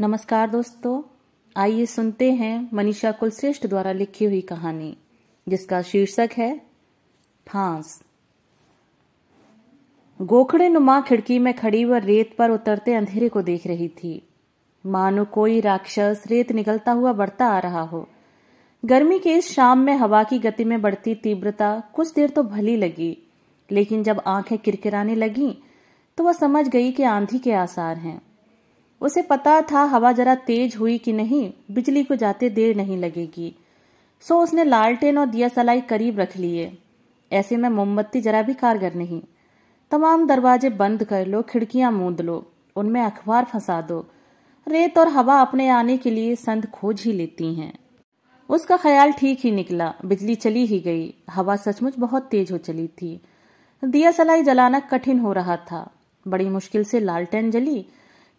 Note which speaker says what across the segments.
Speaker 1: नमस्कार दोस्तों आइए सुनते हैं मनीषा कुलश्रेष्ठ द्वारा लिखी हुई कहानी जिसका शीर्षक है फांस गोखड़े नुमा खिड़की में खड़ी व रेत पर उतरते अंधेरे को देख रही थी मानो कोई राक्षस रेत निकलता हुआ बढ़ता आ रहा हो गर्मी के इस शाम में हवा की गति में बढ़ती तीव्रता कुछ देर तो भली लगी लेकिन जब आंखें किरकिराने लगी तो वह समझ गई कि आंधी के आसार हैं उसे पता था हवा जरा तेज हुई कि नहीं बिजली को जाते देर नहीं लगेगी सो उसने लालटेन और दिया सलाई करीब रख लिए ऐसे में मोमबत्ती जरा भी कारगर नहीं तमाम दरवाजे बंद कर लो खिड़कियां मूंद लो उनमें अखबार फंसा दो रेत और हवा अपने आने के लिए संद खोज ही लेती हैं उसका ख्याल ठीक ही निकला बिजली चली ही गई हवा सचमुच बहुत तेज हो चली थी दिया सलाई जलाना कठिन हो रहा था बड़ी मुश्किल से लालटेन जली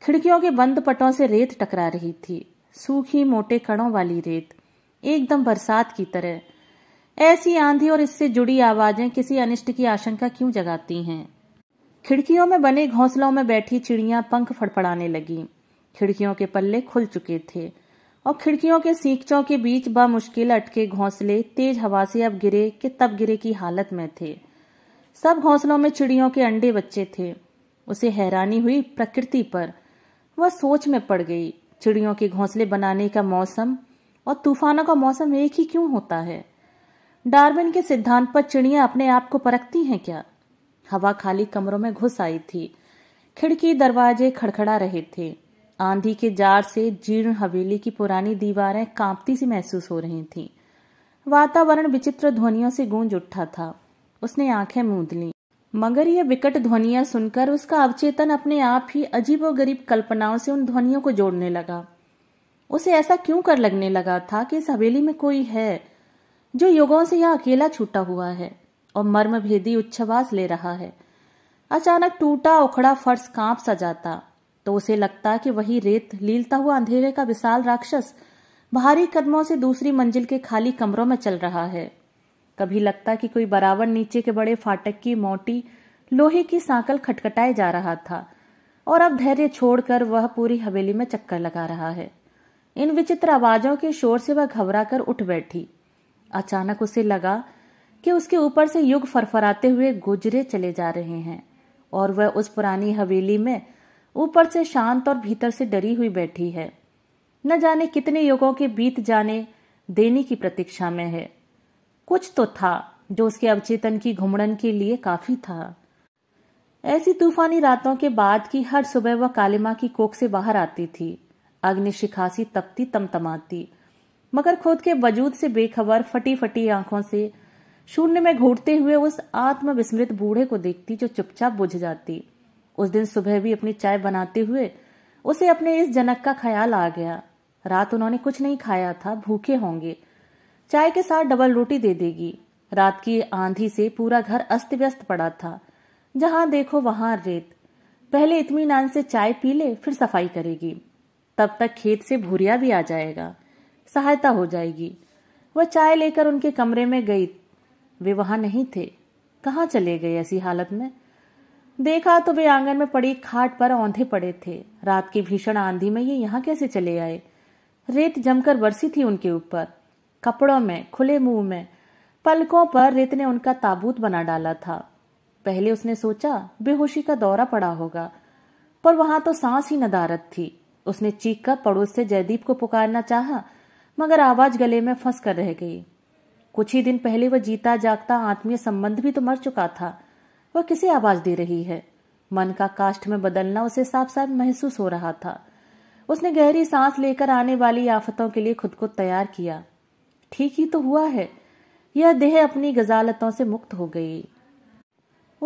Speaker 1: खिड़कियों के बंद पटों से रेत टकरा रही थी सूखी मोटे कणों वाली रेत एकदम बरसात की तरह ऐसी आंधी और इससे जुड़ी आवाजें किसी अनिष्ट की आशंका क्यों जगाती हैं खिड़कियों में बने घोंसलों में बैठी चिड़ियां पंख फड़फड़ाने लगी खिड़कियों के पल्ले खुल चुके थे और खिड़कियों के सींचों के बीच मुश्किल अटके घोंसले तेज हवा से अब गिरे के तब गिरे की हालत में थे सब घोंसलों में चिड़ियों के अंडे बच्चे थे उसे हैरानी हुई प्रकृति पर वह सोच में पड़ गई चिड़ियों के घोंसले बनाने का मौसम और तूफानों का मौसम एक ही क्यों होता है डार्विन के सिद्धांत पर चिड़िया अपने आप को परखती हैं क्या हवा खाली कमरों में घुस आई थी खिड़की दरवाजे खड़खड़ा रहे थे आंधी के जार से जीर्ण हवेली की पुरानी दीवारें कांपती सी महसूस हो रही थीं। वातावरण विचित्र ध्वनियों से गूंज उठा था उसने आंखें मूंद ली मगर यह विकट ध्वनियां सुनकर उसका अवचेतन अपने आप ही अजीब और गरीब कल्पनाओं से उन ध्वनियों को जोड़ने लगा उसे ऐसा क्यों कर लगने लगा था कि इस हवेली में कोई है जो युगों से यह अकेला छूटा हुआ है और मर्म भेदी उच्छवास ले रहा है अचानक टूटा उखड़ा फर्श कांप सा जाता तो उसे लगता कि वही रेत लीलता हुआ अंधेरे का विशाल राक्षस भारी कदमों से दूसरी मंजिल के खाली कमरों में चल रहा है कभी लगता कि कोई बराबर नीचे के बड़े फाटक की मोटी लोहे की सांकल खटखटाए जा रहा था और अब धैर्य छोड़कर वह पूरी हवेली में चक्कर लगा रहा है इन विचित्र आवाजों के शोर से वह घबरा कर उठ बैठी अचानक उसे लगा कि उसके ऊपर से युग फरफराते हुए गुजरे चले जा रहे हैं और वह उस पुरानी हवेली में ऊपर से शांत और भीतर से डरी हुई बैठी है न जाने कितने युगों के बीत जाने देने की प्रतीक्षा में है कुछ तो था जो उसके अवचेतन की घुमड़न के लिए काफी था ऐसी तूफानी रातों के बाद की हर सुबह वह कालिमा की कोख से बाहर आती थी अग्नि शिखासी तपती तमतमाती मगर खुद के वजूद से बेखबर फटी फटी आंखों से शून्य में घूटते हुए उस आत्मविस्मृत बूढ़े को देखती जो चुपचाप बुझ जाती उस दिन सुबह भी अपनी चाय बनाते हुए उसे अपने इस जनक का ख्याल आ गया रात उन्होंने कुछ नहीं खाया था भूखे होंगे चाय के साथ डबल रोटी दे देगी रात की आंधी से पूरा घर अस्त व्यस्त पड़ा था जहां देखो वहां रेत पहले नान से चाय पी ले फिर सफाई करेगी तब तक खेत से भूरिया भी आ जाएगा सहायता हो जाएगी वह चाय लेकर उनके कमरे में गई वे वहां नहीं थे कहा चले गए ऐसी हालत में देखा तो वे आंगन में पड़ी खाट पर औंधे पड़े थे रात की भीषण आंधी में ये यहाँ कैसे चले आए रेत जमकर बरसी थी उनके ऊपर कपड़ों में खुले मुंह में पलकों पर रेत ने उनका ताबूत बना डाला था पहले उसने सोचा बेहोशी का दौरा पड़ा होगा पर वहां तो सांस ही नदारत थी उसने चीख कर पड़ोस से जयदीप को पुकारना चाहा मगर आवाज गले में फंस कर रह गई कुछ ही दिन पहले वह जीता जागता आत्मीय संबंध भी तो मर चुका था वह किसे आवाज दे रही है मन का काष्ठ में बदलना उसे साफ साफ महसूस हो रहा था उसने गहरी सांस लेकर आने वाली आफतों के लिए खुद को तैयार किया ठीक ही तो हुआ है यह देह अपनी गजालतों से मुक्त हो गई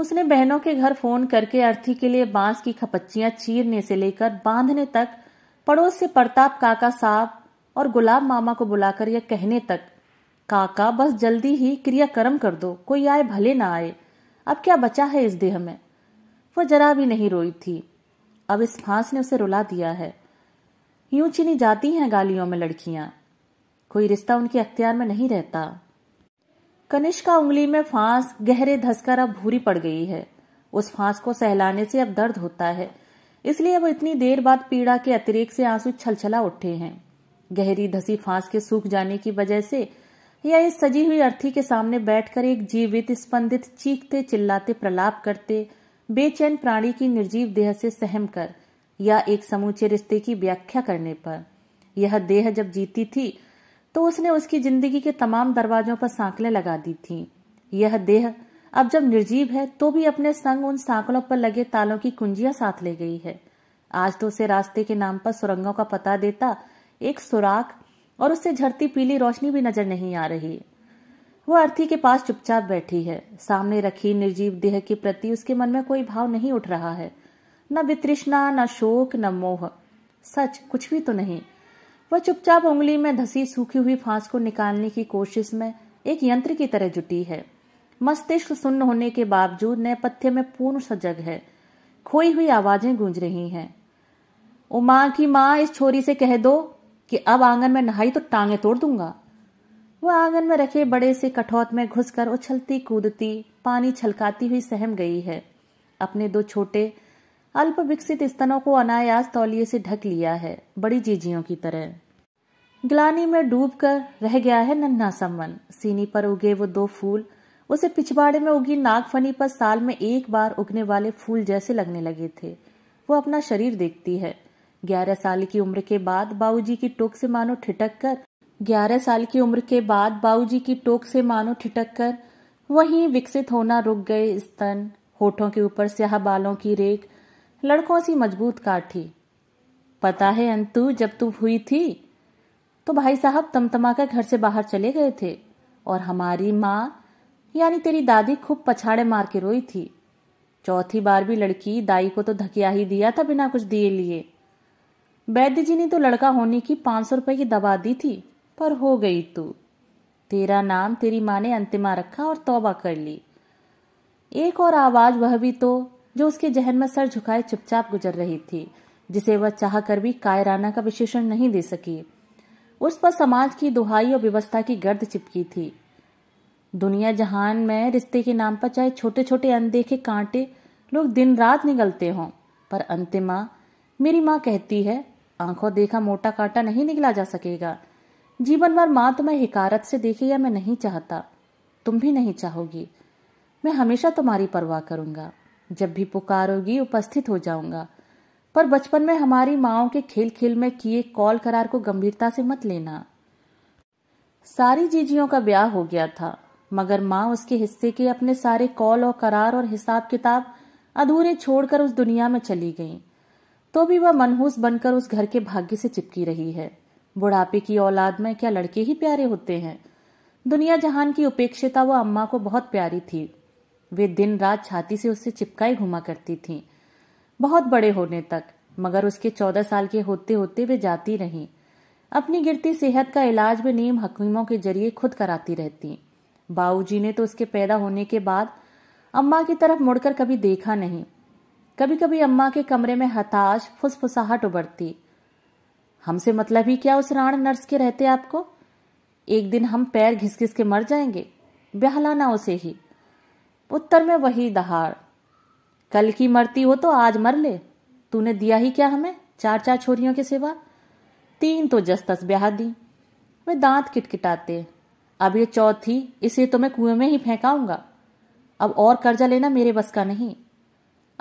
Speaker 1: उसने बहनों के घर फोन करके अर्थी के लिए बांस की खपच्चियां चीरने से लेकर बांधने तक पड़ोस से प्रताप काका साहब और गुलाब मामा को बुलाकर यह कहने तक काका बस जल्दी ही क्रियाक्रम कर दो कोई आए भले ना आए अब क्या बचा है इस देह में वह जरा भी नहीं रोई थी अब इस फांस ने उसे रुला दिया है यूं चिनी जाती हैं गालियों में लड़कियां कोई रिश्ता उनके अख्तियार में नहीं रहता कनिष्का उंगली में फांस गहरे धसकर अब भूरी पड़ गई है उस फांस को सहलाने से अब दर्द होता है इसलिए वो इतनी देर बाद पीड़ा के अतिरेक से आंसू छलछला उठे हैं गहरी धसी फांस के सूख जाने की वजह से या इस सजी हुई अर्थी के सामने बैठकर एक जीवित स्पंदित चीखते चिल्लाते प्रलाप करते बेचैन प्राणी की निर्जीव देह से सहम कर या एक समूचे रिश्ते की व्याख्या करने पर यह देह जब जीती थी तो उसने उसकी जिंदगी के तमाम दरवाजों पर सांकलें लगा दी थी यह देह अब जब निर्जीव है तो भी अपने संग उन सांकलों पर लगे तालों की कुंजियां साथ ले गई है आज तो उसे रास्ते के नाम पर सुरंगों का पता देता एक सुराख और उससे झड़ती पीली रोशनी भी नजर नहीं आ रही वह अर्थी के पास चुपचाप बैठी है सामने रखी निर्जीव देह के प्रति उसके मन में कोई भाव नहीं उठ रहा है न वितृष्णा न शोक न मोह सच कुछ भी तो नहीं वह चुपचाप उंगली में धसी सूखी हुई फांस को निकालने की कोशिश में एक यंत्र की तरह जुटी है मस्तिष्क सुन्न होने के बावजूद नए पथ्य में पूर्ण सजग है खोई हुई आवाजें गूंज रही हैं उमा की माँ इस छोरी से कह दो कि अब आंगन में नहाई तो टांगे तोड़ दूंगा वह आंगन में रखे बड़े से कठौत में घुसकर उछलती कूदती पानी छलकाती हुई सहम गई है अपने दो छोटे अल्प विकसित स्तनों को अनायास तौलिए से ढक लिया है बड़ी जीजियों की तरह ग्लानी में डूब कर रह गया है नन्हा समन सीनी पर उगे वो दो फूल उसे पिछवाड़े में उगी नागफनी पर साल में एक बार उगने वाले फूल जैसे लगने लगे थे वो अपना शरीर देखती है ग्यारह साल की उम्र के बाद बाबूजी की टोक से मानो ठिटक कर ग्यारह साल की उम्र के बाद बाबूजी की टोक से मानो ठिटक कर वहीं विकसित होना रुक गए स्तन होठों के ऊपर स्याह बालों की रेख लड़कों सी मजबूत काठी पता है अंतु जब तू हुई थी तो भाई साहब तमतमा कर घर से बाहर चले गए थे और हमारी माँ यानी तेरी दादी खूब पछाड़े मार के रोई थी चौथी बार भी लड़की दाई को तो धकिया ही दिया था बिना कुछ दिए लिए वैद्य जी ने तो लड़का होने की पांच सौ रुपए की दवा दी थी पर हो गई तू तेरा नाम तेरी माँ ने अंतिमा रखा और तौबा कर ली एक और आवाज वह भी तो जो उसके जहन में सर झुकाए चुपचाप गुजर रही थी जिसे वह चाह कर भी कायराना का विशेषण नहीं दे सकी उस पर समाज की दुहाई और व्यवस्था की गर्द चिपकी थी दुनिया जहान में रिश्ते के नाम पर चाहे छोटे छोटे अनदेखे कांटे लोग दिन रात निकलते हों पर अंतिमा मेरी माँ कहती है आंखों देखा मोटा कांटा नहीं निकला जा सकेगा जीवन भर माँ तुम्हें हिकारत से देखे या मैं नहीं चाहता तुम भी नहीं चाहोगी मैं हमेशा तुम्हारी परवाह करूंगा जब भी पुकारोगी उपस्थित हो जाऊंगा पर बचपन में हमारी माओ के खेल खेल में किए कॉल करार को गंभीरता से मत लेना सारी जीजियों का ब्याह हो गया था मगर माँ उसके हिस्से के अपने सारे कॉल और करार और हिसाब किताब अधूरे छोड़कर उस दुनिया में चली गई तो भी वह मनहूस बनकर उस घर के भाग्य से चिपकी रही है बुढ़ापे की औलाद में क्या लड़के ही प्यारे होते हैं दुनिया जहान की उपेक्षिता वह अम्मा को बहुत प्यारी थी वे दिन रात छाती से उससे चिपकाई घुमा करती थीं बहुत बड़े होने तक मगर उसके चौदह साल के होते होते वे जाती रहीं अपनी गिरती सेहत का इलाज वे नीम हकीमों के जरिए खुद कराती रहती बाबूजी ने तो उसके पैदा होने के बाद अम्मा की तरफ मुड़कर कभी देखा नहीं कभी कभी अम्मा के कमरे में हताश फुसफुसाहट उबरती हमसे मतलब ही क्या उस राण नर्स के रहते आपको एक दिन हम पैर घिस घिस के मर जाएंगे बेहलाना उसे ही उत्तर में वही दहाड़ कल की मरती हो तो आज मर ले तूने दिया ही क्या हमें चार चार छोरियों के सिवा तीन तो जस तस ब्याह दी वे दांत किटकिटाते अब ये चौथी इसे तो मैं कुएं में ही फेंकाऊंगा अब और कर्जा लेना मेरे बस का नहीं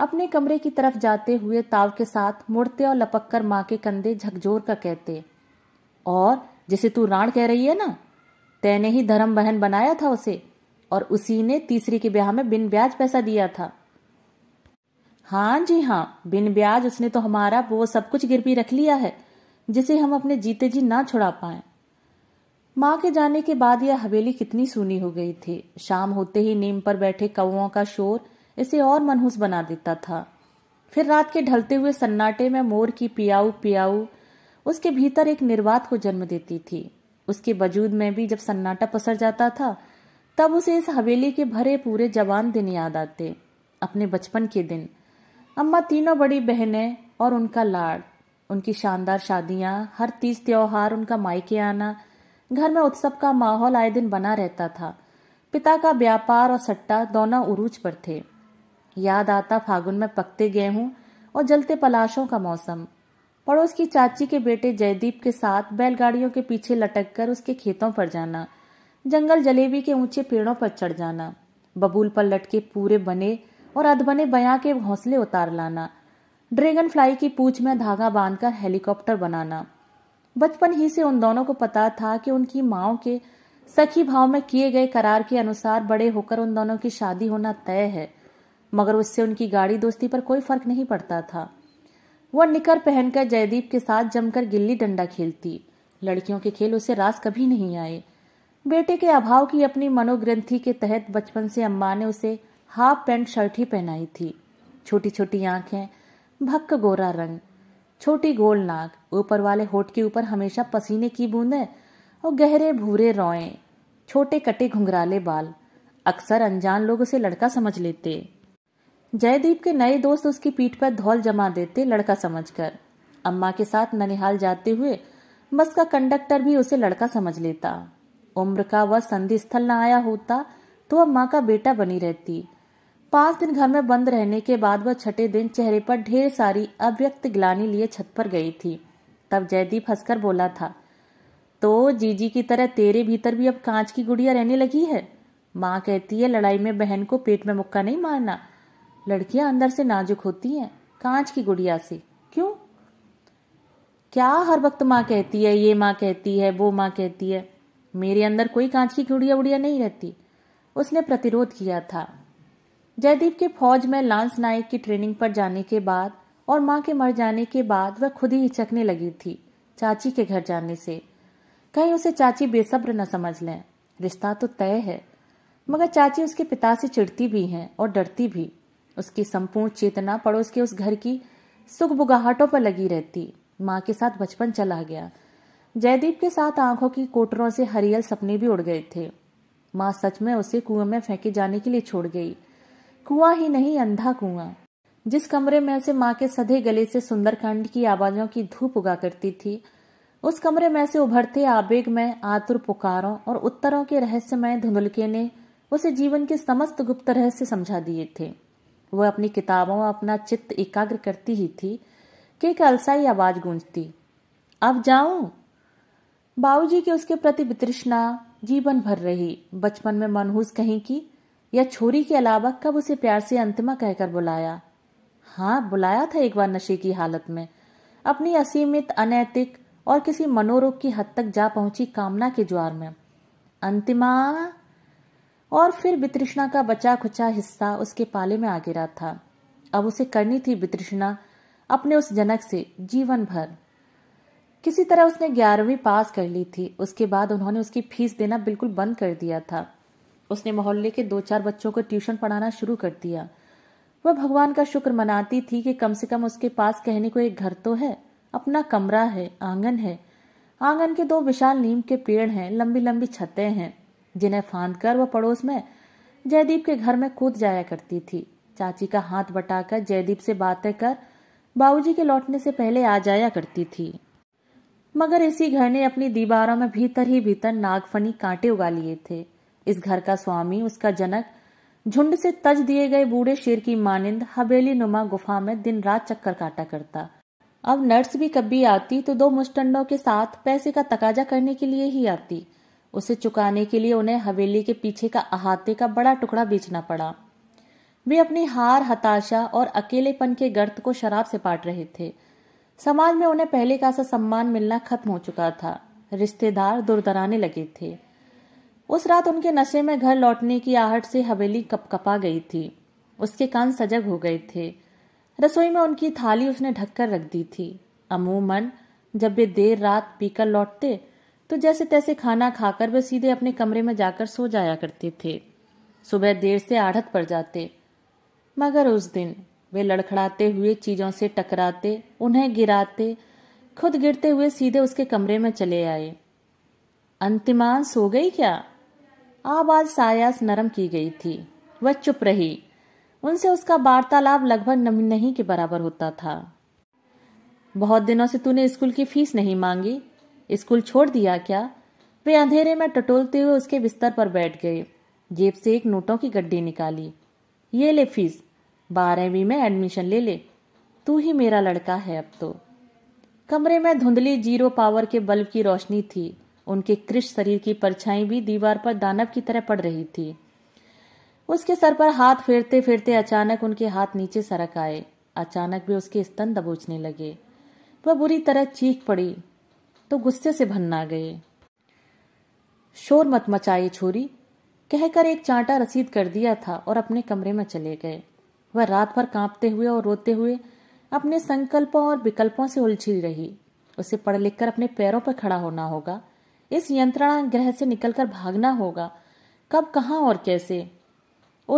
Speaker 1: अपने कमरे की तरफ जाते हुए ताव के साथ मुड़ते और लपक कर माँ के कंधे झकझोर कर कहते और जिसे तू राण कह रही है ना तैने ही धर्म बहन बनाया था उसे और उसी ने तीसरी के ब्याह में बिन ब्याज पैसा दिया था हाँ जी हाँ बिन ब्याज उसने तो हमारा वो सब कुछ गिरवी रख लिया है जिसे हम अपने जीते जी ना छुड़ा पाए माँ के जाने के बाद यह हवेली कितनी सुनी हो गई थी शाम होते ही नीम पर बैठे कौओं का शोर इसे और मनहूस बना देता था फिर रात के ढलते हुए सन्नाटे में मोर की पियाऊ पियाऊ उसके भीतर एक निर्वात को जन्म देती थी उसके वजूद में भी जब सन्नाटा पसर जाता था तब उसे इस हवेली के भरे पूरे जवान दिन याद आते अपने बचपन के दिन अम्मा तीनों बड़ी बहनें और उनका लाड उनकी शानदार शादियां हर तीज त्योहार उनका मायके आना घर में उत्सव का माहौल आए दिन बना रहता था पिता का व्यापार और सट्टा दोनों उरूज पर थे याद आता फागुन में पकते गेहूं और जलते पलाशों का मौसम पड़ोस की चाची के बेटे जयदीप के साथ बैलगाड़ियों के पीछे लटक कर उसके खेतों पर जाना जंगल जलेबी के ऊंचे पेड़ों पर चढ़ जाना बबूल पर लटके पूरे बने और अधबने बया के हौसले उतार लाना ड्रैगन फ्लाई की पूछ में धागा बांधकर हेलीकॉप्टर बनाना बचपन ही से उन दोनों को पता था कि उनकी माओ के सखी भाव में किए गए करार के अनुसार बड़े होकर उन दोनों की शादी होना तय है मगर उससे उनकी गाड़ी दोस्ती पर कोई फर्क नहीं पड़ता था वह निकर पहनकर जयदीप के साथ जमकर गिल्ली डंडा खेलती लड़कियों के खेल उसे रास कभी नहीं आए बेटे के अभाव की अपनी मनोग्रंथि के तहत बचपन से अम्मा ने उसे हाफ पैंट शर्ट ही पहनाई थी छोटी छोटी आंखें भक्क गोरा रंग छोटी गोल नाक ऊपर वाले होठ के ऊपर हमेशा पसीने की बूंदें और गहरे भूरे रोए छोटे कटे घुंघराले बाल अक्सर अनजान लोग उसे लड़का समझ लेते जयदीप के नए दोस्त उसकी पीठ पर धौल जमा देते लड़का समझकर अम्मा के साथ ननिहाल जाते हुए बस का कंडक्टर भी उसे लड़का समझ लेता उम्र का वह संधि स्थल न आया होता तो अम्मा का बेटा बनी रहती पांच दिन घर में बंद रहने के बाद वह छठे दिन चेहरे पर ढेर सारी अव्यक्त गिलानी लिए छत पर गई थी तब जयदीप हंसकर बोला था तो जीजी की तरह तेरे भीतर भी अब कांच की गुड़िया रहने लगी है माँ कहती है लड़ाई में बहन को पेट में मुक्का नहीं मारना लड़कियां अंदर से नाजुक होती हैं कांच की गुड़िया से क्यों क्या हर वक्त माँ कहती है ये माँ कहती है वो माँ कहती है मेरे अंदर कोई कांच की गुड़िया उड़िया नहीं रहती उसने प्रतिरोध किया था जयदीप के फौज में लांस नायक की ट्रेनिंग पर जाने के बाद और माँ के मर जाने के बाद वह खुद ही हिचकने लगी थी चाची के घर जाने से कहीं उसे चाची बेसब्र न समझ लें रिश्ता तो तय है मगर चाची उसके पिता से चिढ़ती भी हैं और डरती भी उसकी संपूर्ण चेतना पड़ोस के उस घर की सुख बुगाहटों पर लगी रहती माँ के साथ बचपन चला गया जयदीप के साथ आंखों की कोटरों से हरियल सपने भी उड़ गए थे माँ सच में उसे कुएं में फेंके जाने के लिए छोड़ गई कुआं ही नहीं अंधा कुआं जिस कमरे में से माँ के सधे गले से सुंदरकांड की आवाजों की धूप उगा करती थी उस कमरे में से उभरते आवेग में आतुर पुकारों और उत्तरों के रहस्यमय धुंधुलके ने उसे जीवन के समस्त गुप्त रहस्य समझा दिए थे वह अपनी किताबों और अपना चित्त एकाग्र करती ही थी कि एक अलसाई आवाज गूंजती अब जाऊं बाबूजी के उसके प्रति वितृष्णा जीवन भर रही बचपन में मनहूस कहीं की या छोरी के अलावा कब उसे प्यार से अंतिमा कहकर बुलाया हाँ बुलाया था एक बार नशे की हालत में अपनी असीमित अनैतिक और किसी मनोरोग की हद तक जा पहुंची कामना के ज्वार में अंतिमा और फिर वित्रिष्णा का बचा खुचा हिस्सा उसके पाले में आ गिरा था अब उसे करनी थी वितृष्णा अपने उस जनक से जीवन भर किसी तरह उसने ग्यारहवीं पास कर ली थी उसके बाद उन्होंने उसकी फीस देना बिल्कुल बंद कर दिया था उसने मोहल्ले के दो चार बच्चों को ट्यूशन पढ़ाना शुरू कर दिया वह भगवान का शुक्र मनाती थी कि कम से कम उसके पास कहने को एक घर तो है अपना कमरा है आंगन है आंगन के दो विशाल नीम के पेड़ हैं लंबी लंबी छतें हैं जिन्हें फांद कर वह पड़ोस में जयदीप के घर में कूद जाया करती थी चाची का हाथ बटाकर जयदीप से बातें कर बाबूजी के लौटने से पहले आ जाया करती थी मगर इसी घर ने अपनी दीवारों में भीतर ही भीतर नागफनी कांटे उगा लिए थे इस घर का स्वामी उसका जनक झुंड से तज दिए गए बूढ़े शेर की मानिंद हवेली नुमा गुफा में दिन रात चक्कर काटा करता अब नर्स भी कभी आती तो दो मुस्टंडों के साथ पैसे का तकाजा करने के लिए ही आती उसे चुकाने के लिए उन्हें हवेली के पीछे का अहाते का बड़ा टुकड़ा बेचना पड़ा वे अपनी हार हताशा और अकेलेपन के गर्त को शराब से पाट रहे थे समाज में उन्हें पहले का सा सम्मान मिलना खत्म हो चुका था रिश्तेदार दुर्दराने लगे थे उस रात उनके नशे में घर लौटने की आहट से हवेली कपकपा गई थी उसके कान सजग हो गए थे रसोई में उनकी थाली उसने ढककर रख दी थी अमूमन जब वे देर रात पीकर लौटते तो जैसे तैसे खाना खाकर वे सीधे अपने कमरे में जाकर सो जाया करते थे सुबह देर से आढ़त पड़ जाते मगर उस दिन वे लड़खड़ाते हुए चीजों से टकराते उन्हें गिराते खुद गिरते हुए सीधे उसके कमरे में चले आए अंतिमान सो गई क्या आवाज सायास नरम की गई थी वह चुप रही उनसे उसका वार्तालाप लगभग नहीं के बराबर होता था बहुत दिनों से तूने स्कूल की फीस नहीं मांगी स्कूल छोड़ दिया क्या वे अंधेरे में टटोलते हुए उसके बिस्तर पर बैठ गए जेब से एक नोटों की गड्डी निकाली ये ले फीस बारहवीं में एडमिशन ले ले तू ही मेरा लड़का है अब तो कमरे में धुंधली जीरो पावर के बल्ब की रोशनी थी उनके कृष्ण शरीर की परछाई भी दीवार पर दानव की तरह पड़ रही थी उसके सर पर हाथ फेरते फेरते अचानक उनके हाथ नीचे सरक आए अचानक भी उसके स्तन दबोचने लगे वह बुरी तरह चीख पड़ी तो गुस्से से भन्ना गए शोर मत मचाए छोरी कहकर एक चांटा रसीद कर दिया था और अपने कमरे में चले गए वह रात भर कांपते हुए और रोते हुए अपने संकल्पों और विकल्पों से उलझी रही उसे पढ़ लिख कर अपने पैरों पर खड़ा होना होगा इस यंत्रणा ग्रह से निकलकर भागना होगा कब कहाँ और कैसे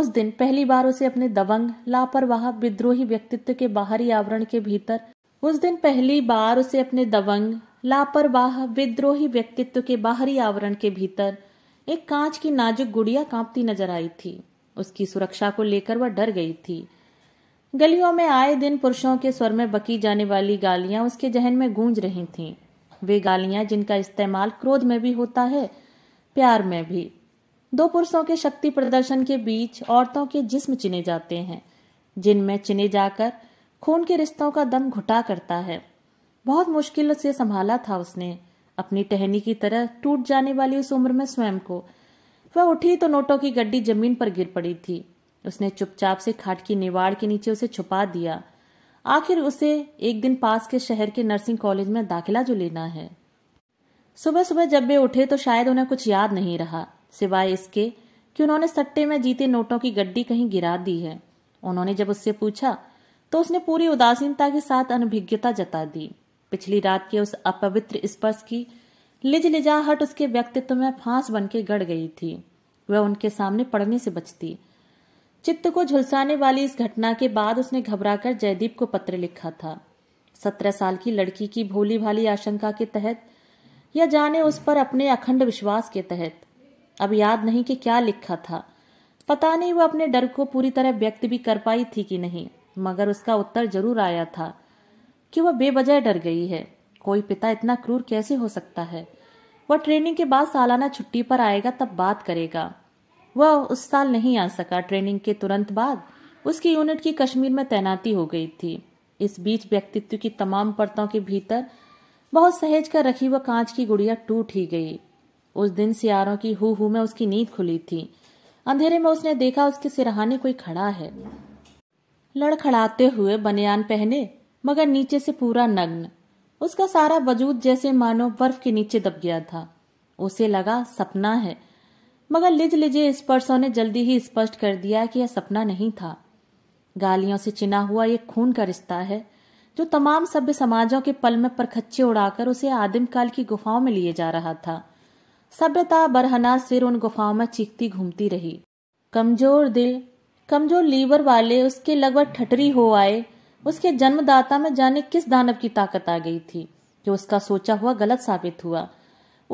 Speaker 1: उस दिन पहली बार उसे अपने दबंग लापरवाह विद्रोही व्यक्तित्व के बाहरी आवरण के भीतर उस दिन पहली बार उसे अपने दबंग लापरवाह विद्रोही व्यक्तित्व के बाहरी आवरण के भीतर एक कांच की नाजुक गुड़िया कांपती नजर आई थी उसकी सुरक्षा को लेकर वह डर गई थी गलियों में आए दिन पुरुषों के स्वर में बकी जाने वाली गालियां उसके जहन में गूंज रही थीं। वे गालियां जिनका इस्तेमाल क्रोध में भी होता है प्यार में भी दो पुरुषों के शक्ति प्रदर्शन के बीच औरतों के जिस्म चिने जाते हैं जिनमें चिने जाकर खून के रिश्तों का दम घुटा करता है बहुत मुश्किल से संभाला था उसने अपनी टहनी की तरह टूट जाने वाली उस उम्र में स्वयं को वह उठी तो नोटों की गड्डी जमीन पर गिर पड़ी थी उसने चुपचाप से खाट की निवाड़ के नीचे उसे छुपा दिया आखिर उसे एक दिन पास के शहर के नर्सिंग कॉलेज में दाखिला जो लेना है सुबह सुबह जब वे उठे तो शायद उन्हें कुछ याद नहीं रहा सिवाय इसके कि उन्होंने सट्टे में जीते नोटों की गड्डी कहीं गिरा दी है उन्होंने जब उससे पूछा तो उसने पूरी उदासीनता के साथ अनभिज्ञता जता दी पिछली रात के उस अपवित्र स्पर्श की लिज लिजाहट उसके व्यक्तित्व में फांस बन के गड़ गई थी वह उनके सामने पड़ने से बचती चित्त को झुलसाने वाली इस घटना के बाद उसने घबराकर जयदीप को पत्र लिखा था सत्रह साल की लड़की की भोली भाली आशंका के तहत या जाने उस पर अपने अखंड विश्वास के तहत अब याद नहीं कि क्या लिखा था पता नहीं वह अपने डर को पूरी तरह व्यक्त भी कर पाई थी कि नहीं मगर उसका उत्तर जरूर आया था कि वह बेबजाय डर गई है कोई पिता इतना क्रूर कैसे हो सकता है वह ट्रेनिंग के बाद सालाना छुट्टी पर आएगा तब बात करेगा वह उस साल नहीं आ सका ट्रेनिंग के तुरंत बाद उसकी यूनिट की कश्मीर में तैनाती हो गई थी इस बीच व्यक्तित्व की तमाम परतों के भीतर बहुत सहेज कर रखी वह कांच की गुड़िया टूट ही गई उस दिन सियारों की हु हु में उसकी नींद खुली थी अंधेरे में उसने देखा उसके सिरहाने कोई खड़ा है लड़खड़ाते हुए बनियान पहने मगर नीचे से पूरा नग्न उसका सारा वजूद जैसे मानो बर्फ के नीचे दब गया था उसे लगा सपना है मगर लिज लिजे स्पर्शों ने जल्दी ही स्पष्ट कर दिया कि यह सपना नहीं था गालियों से चिना हुआ यह खून का रिश्ता है जो तमाम सभ्य समाजों के पल में परखच्चे उड़ाकर उसे आदिम काल की गुफाओं में लिए जा रहा था सभ्यता बरहना सिर उन गुफाओं में चीखती घूमती रही कमजोर दिल कमजोर लीवर वाले उसके लगभग ठटरी हो आए उसके जन्मदाता में जाने किस दानव की ताकत आ गई थी जो उसका सोचा हुआ गलत साबित हुआ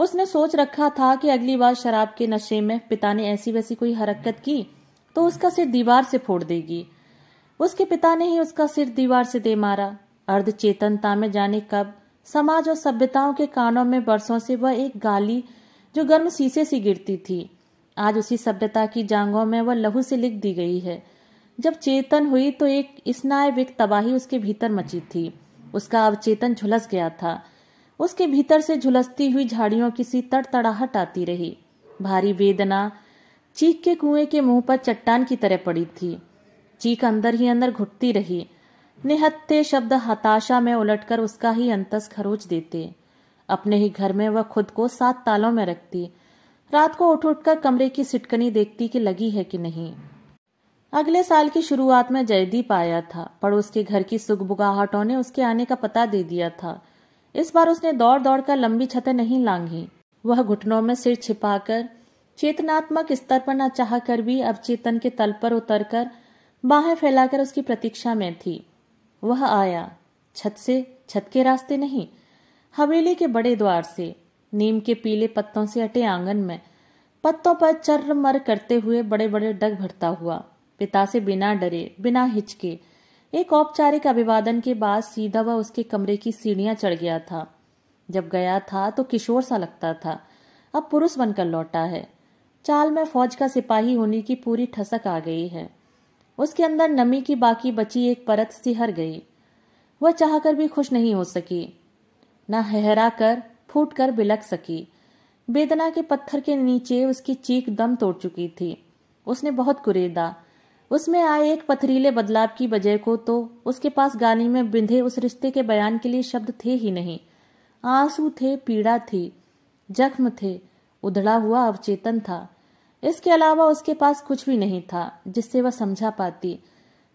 Speaker 1: उसने सोच रखा था कि अगली बार शराब के नशे में पिता ने ऐसी वैसी कोई हरकत की तो उसका सिर दीवार से फोड़ देगी उसके पिता ने ही उसका सिर दीवार से दे मारा अर्ध चेतनता में जाने कब समाज और सभ्यताओं के कानों में बरसों से वह एक गाली जो गर्म शीशे से गिरती थी आज उसी सभ्यता की जांगों में वह लहू से लिख दी गई है जब चेतन हुई तो एक स्नायविक तबाही उसके भीतर मची थी उसका अवचेतन झुलस गया था उसके भीतर से झुलसती हुई झाड़ियों की सी तड़तड़ाहट आती रही भारी वेदना चीख के कुएं के मुंह पर चट्टान की तरह पड़ी थी चीख अंदर ही अंदर घुटती रही निहत्ते शब्द हताशा में उलटकर उसका ही अंतस खरोच देते अपने ही घर में वह खुद को सात तालों में रखती रात को उठ उठकर कमरे की सिटकनी देखती कि लगी है कि नहीं अगले साल की शुरुआत में जयदीप आया था पड़ोस के घर की सुगबुगाहटों ने उसके आने का पता दे दिया था इस बार उसने दौड़ दौड़ कर लंबी छतें नहीं लांगी वह घुटनों में सिर छिपाकर चेतनात्मक स्तर पर न चाह कर भी अब चेतन के तल पर उतरकर बाहें फैलाकर उसकी प्रतीक्षा में थी वह आया छत से छत के रास्ते नहीं हवेली के बड़े द्वार से नीम के पीले पत्तों से अटे आंगन में पत्तों पर चर्र मर करते हुए बड़े बड़े डग भरता हुआ पिता से बिना डरे बिना हिचके एक औपचारिक अभिवादन के बाद सीधा वह उसके कमरे की सीढ़ियां चढ़ गया था जब गया था तो किशोर सा लगता था अब पुरुष बनकर लौटा है चाल में फौज का सिपाही होने की पूरी ठसक आ गई है उसके अंदर नमी की बाकी बची एक परत सी हर गई वह चाहकर भी खुश नहीं हो सकी न हहरा कर फूट कर बिलक सकी बेदना के पत्थर के नीचे उसकी चीख दम तोड़ चुकी थी उसने बहुत कुरेदा उसमें आए एक पथरीले बदलाव की वजह को तो उसके पास गाने में बिंधे उस रिश्ते के बयान के लिए शब्द थे ही नहीं आंसू थे पीड़ा थी जख्म थे उधड़ा हुआ अवचेतन था इसके अलावा उसके पास कुछ भी नहीं था जिससे वह समझा पाती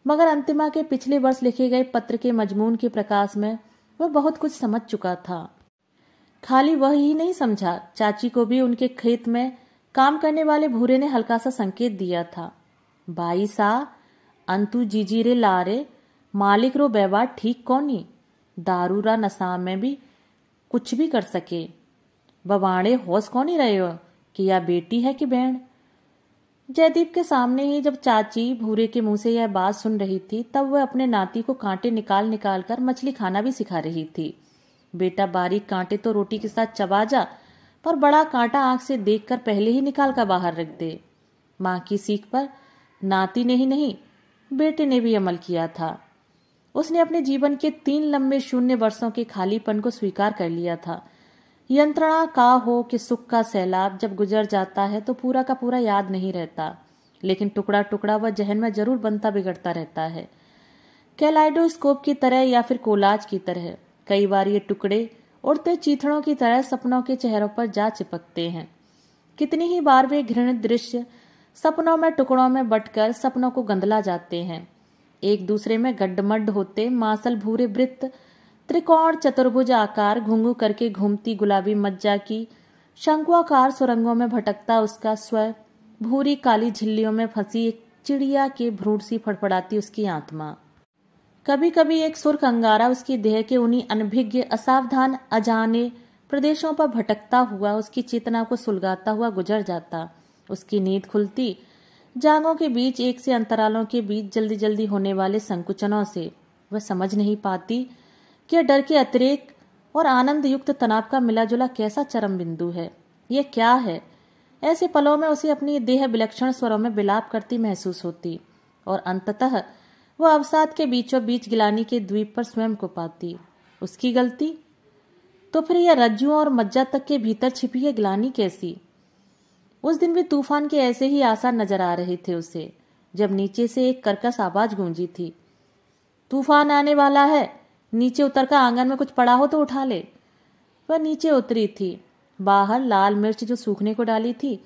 Speaker 1: मगर अंतिमा के पिछले वर्ष लिखे गए पत्र के मजमून के प्रकाश में वह बहुत कुछ समझ चुका था खाली वह ही नहीं समझा चाची को भी उनके खेत में काम करने वाले भूरे ने हल्का सा संकेत दिया था बाई सा अंतु जीजी रे लारे मालिक रो व्यवहार ठीक कोनी रा नशा में भी कुछ भी कर सके बवाड़े होश कोनी रहे हो कि यह बेटी है कि बहन जयदीप के सामने ही जब चाची भूरे के मुंह से यह बात सुन रही थी तब वह अपने नाती को कांटे निकाल निकाल कर मछली खाना भी सिखा रही थी बेटा बारीक कांटे तो रोटी के साथ चबा जा पर बड़ा कांटा आंख से देखकर पहले ही निकाल कर बाहर रख दे माँ की सीख पर नाती ने ही नहीं बेटे ने भी अमल किया था उसने अपने जीवन के तीन लंबे शून्य वर्षों के खालीपन को स्वीकार कर लिया था यंत्रणा का हो कि सुख का सैलाब जब गुजर जाता है तो पूरा का पूरा याद नहीं रहता लेकिन टुकड़ा टुकड़ा वह जहन में जरूर बनता बिगड़ता रहता है कैलाइडोस्कोप की तरह या फिर कोलाज की तरह कई बार ये टुकड़े उड़ते चीथड़ों की तरह सपनों के चेहरों पर जा चिपकते हैं कितनी ही बार वे घृणित दृश्य सपनों में टुकड़ों में बटकर सपनों को गंदला जाते हैं एक दूसरे में गड्ढमड्ढ होते मांसल भूरे वृत्त त्रिकोण चतुर्भुज आकार घुंघू करके घूमती गुलाबी मज्जा की शंकुआकार सुरंगों में भटकता उसका स्व भूरी काली झिल्लियों में फंसी एक चिड़िया के भ्रूण सी फड़फड़ाती उसकी आत्मा कभी कभी एक सुर्ख अंगारा उसकी देह के उन्हीं अनभिज्ञ असावधान अजाने प्रदेशों पर भटकता हुआ उसकी चेतना को सुलगाता हुआ गुजर जाता उसकी नींद खुलती जांगों के बीच एक से अंतरालों के बीच जल्दी जल्दी होने वाले संकुचनों से वह समझ नहीं पाती कि डर के अतिरेक और आनंद युक्त तनाव का मिला जुला कैसा चरम बिंदु है यह क्या है ऐसे पलों में उसे अपनी देह विलक्षण स्वरों में बिलाप करती महसूस होती और अंततः वह अवसाद के बीचों बीच गिलानी के द्वीप पर स्वयं को पाती उसकी गलती तो फिर यह रज्जुओं और मज्जा तक के भीतर छिपी है गिलानी कैसी उस दिन भी तूफान के ऐसे ही आसार नजर आ रहे थे उसे जब नीचे से एक कर्कश आवाज गूंजी थी तूफान आने वाला है नीचे उतर का आंगन में कुछ पड़ा हो तो उठा ले वह नीचे उतरी थी बाहर लाल मिर्च जो सूखने को डाली थी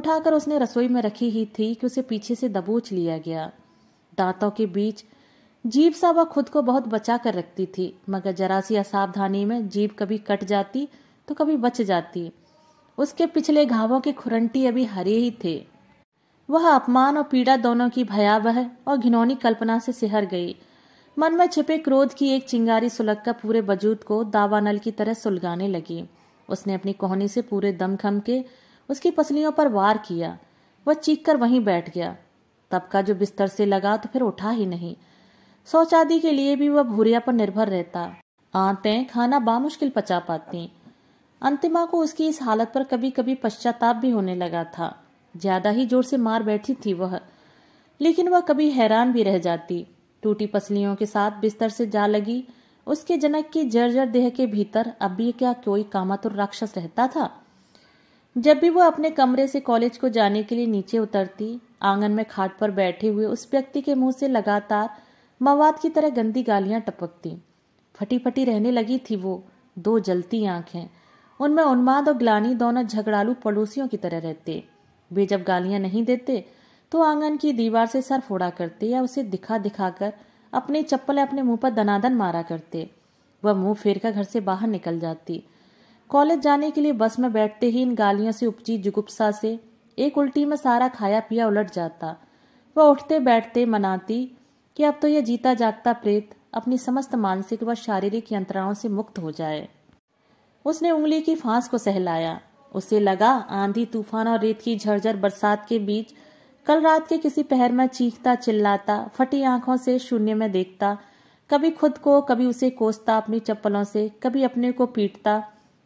Speaker 1: उठाकर उसने रसोई में रखी ही थी कि उसे पीछे से दबोच लिया गया दांतों के बीच जीप सा वह खुद को बहुत बचा कर रखती थी मगर जरा सी असावधानी में जीप कभी कट जाती तो कभी बच जाती उसके पिछले घावों के खुरंटी अभी हरे ही थे वह अपमान और पीड़ा दोनों की भयावह और घिनौनी कल्पना से सिहर गई मन में छिपे क्रोध की एक चिंगारी सुलग का पूरे वजूद को दावानल की तरह सुलगाने लगी उसने अपनी कोहनी से पूरे दम खम के उसकी पसलियों पर वार किया वह चीख कर वहीं बैठ गया तबका जो बिस्तर से लगा तो फिर उठा ही नहीं शौचादी के लिए भी वह भूरिया पर निर्भर रहता आते खाना बामुश्किल पचा पाती अंतिमा को उसकी इस हालत पर कभी कभी पश्चाताप भी होने लगा था ज्यादा ही जोर से मार बैठी थी वह लेकिन वह कभी हैरान भी रह जाती टूटी पसलियों के साथ बिस्तर से जा लगी उसके जनक की जर्जर देह के भीतर अब भी क्या कोई कामातुर राक्षस रहता था जब भी वह अपने कमरे से कॉलेज को जाने के लिए नीचे उतरती आंगन में खाट पर बैठे हुए उस व्यक्ति के मुंह से लगातार मवाद की तरह गंदी गालियां टपकती फटी फटी रहने लगी थी वो दो जलती आंखें उनमें उन्माद और ग्लानी दोनों झगड़ालू पड़ोसियों की तरह रहते वे जब गालियां नहीं देते तो आंगन की दीवार से सर फोड़ा करते या उसे दिखा दिखाकर अपनी चप्पल अपने मुंह पर दनादन मारा करते वह मुंह फेर कर घर से बाहर निकल जाती कॉलेज जाने के लिए बस में बैठते ही इन गालियों से उपजी जुगुप्सा से एक उल्टी में सारा खाया पिया उलट जाता वह उठते बैठते मनाती कि अब तो यह जीता जागता प्रेत अपनी समस्त मानसिक व शारीरिक यंत्रणाओं से मुक्त हो जाए उसने उंगली की फांस को सहलाया उसे लगा आंधी तूफान और रेत की झरझर बरसात के बीच कल रात के किसी पहर में चीखता चिल्लाता फटी आंखों से शून्य में देखता कभी खुद को कभी उसे कोसता अपनी चप्पलों से कभी अपने को पीटता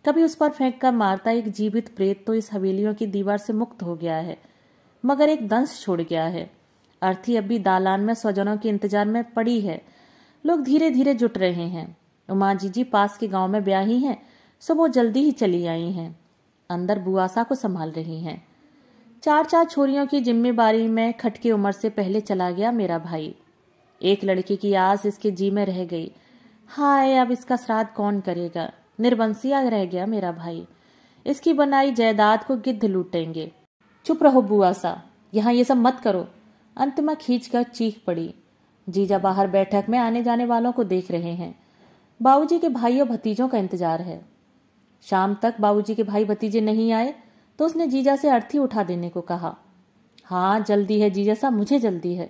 Speaker 1: कभी उस पर फेंक कर मारता एक जीवित प्रेत तो इस हवेलियों की दीवार से मुक्त हो गया है मगर एक दंश छोड़ गया है अर्थी अब भी दालान में स्वजनों के इंतजार में पड़ी है लोग धीरे धीरे जुट रहे हैं उमा जी जी पास के गांव में ब्याही हैं सो वो जल्दी ही चली आई हैं अंदर बुआसा को संभाल रही हैं चार चार छोरियों की जिम्मेदारी में खटकी उम्र से पहले चला गया मेरा भाई एक लड़की की आस इसके जी में रह गई हाय अब इसका श्राद्ध कौन करेगा निर्वंसिया रह गया मेरा भाई इसकी बनाई जायदाद को गिद्ध लूटेंगे चुप रहो बुआसा यहाँ ये सब मत करो अंतमा खींच कर चीख पड़ी जीजा बाहर बैठक में आने जाने वालों को देख रहे हैं बाबूजी के भाई और भतीजों का इंतजार है शाम तक बाबूजी के भाई भतीजे नहीं आए तो उसने जीजा से अर्थी उठा देने को कहा हाँ जल्दी है जीजा साहब मुझे जल्दी है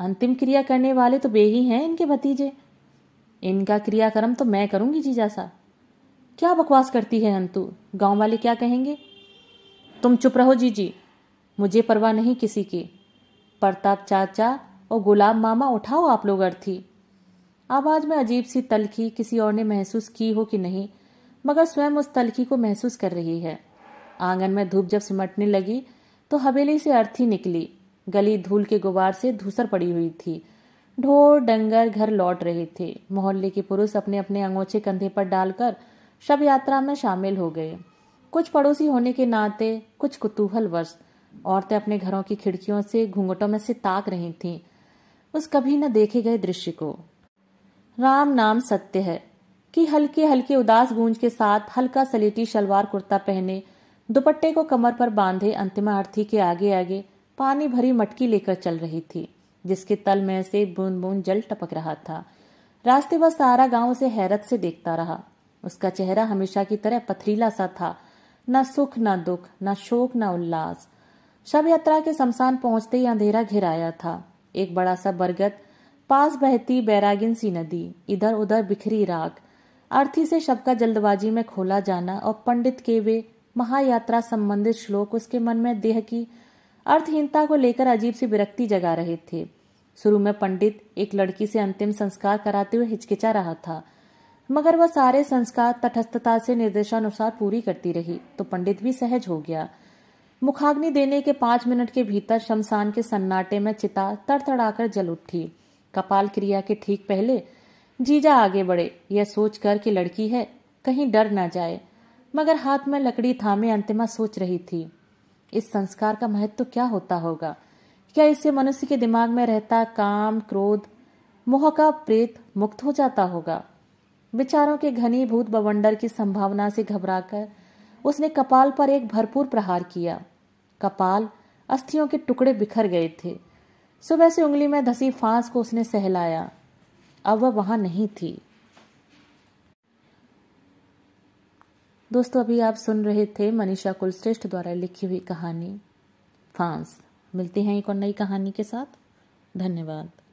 Speaker 1: अंतिम क्रिया करने वाले तो बेही हैं इनके भतीजे इनका क्रियाक्रम तो मैं करूंगी जीजा साहब क्या बकवास करती है अंतु गांव वाले क्या कहेंगे तुम चुप रहो जीजी मुझे परवाह नहीं किसी की प्रताप चाचा और गुलाब मामा उठाओ आप लोग अर्थी आवाज में अजीब सी तलखी किसी और ने महसूस की हो कि नहीं मगर स्वयं उस तलखी को महसूस कर रही है आंगन में धूप जब सिमटने लगी तो हवेली से अर्थी निकली गली धूल के गुबार से धूसर पड़ी हुई थी ढोर डंगर घर लौट रहे थे मोहल्ले के पुरुष अपने अपने अंगोछे कंधे पर डालकर शव यात्रा में शामिल हो गए कुछ पड़ोसी होने के नाते कुछ कुतूहल वर्ष औरतें अपने घरों की खिड़कियों से घूंघटों में से ताक रही थीं उस कभी न देखे गए दृश्य को राम नाम सत्य है कि हल्के हल्के उदास गूंज के साथ हल्का सलेटी शलवार कुर्ता पहने दुपट्टे को कमर पर बांधे अंतिमा आरती के आगे आगे पानी भरी मटकी लेकर चल रही थी जिसके तल में से बूंद बूंद जल टपक रहा था रास्ते वह सारा गांव उसे हैरत से देखता रहा उसका चेहरा हमेशा की तरह पथरीला सा था न सुख न दुख न शोक न उल्लास शव यात्रा के शमशान पहुंचते ही अंधेरा आया था एक बड़ा सा बरगद पास बहती बैरागिन सी नदी इधर उधर बिखरी राख अर्थी से शब्द का जल्दबाजी में खोला जाना और पंडित के वे महायात्रा संबंधित श्लोक उसके मन में देह की अर्थहीनता को लेकर अजीब सी विरक्ति जगा रहे थे शुरू में पंडित एक लड़की से अंतिम संस्कार कराते हुए हिचकिचा रहा था मगर वह सारे संस्कार तटस्थता से निर्देशानुसार पूरी करती रही तो पंडित भी सहज हो गया मुखाग्नि देने के पांच मिनट के भीतर शमशान के सन्नाटे में चिता तड़तड़ाकर जल उठी कपाल क्रिया के ठीक पहले जीजा आगे बढ़े यह सोचकर कि लड़की है कहीं डर ना जाए मगर हाथ में लकड़ी थामे अंतिमा सोच रही थी इस संस्कार का महत्व तो क्या होता होगा क्या इससे मनुष्य के दिमाग में रहता काम क्रोध मोह का प्रेत मुक्त हो जाता होगा विचारों के घनी भूत बवंडर की संभावना से घबराकर उसने कपाल पर एक भरपूर प्रहार किया कपाल अस्थियों के टुकड़े बिखर गए थे सुबह से उंगली में धसी फांस को उसने सहलाया अब वह वहाँ नहीं थी दोस्तों अभी आप सुन रहे थे मनीषा कुलश्रेष्ठ द्वारा लिखी हुई कहानी फांस मिलते हैं एक और नई कहानी के साथ धन्यवाद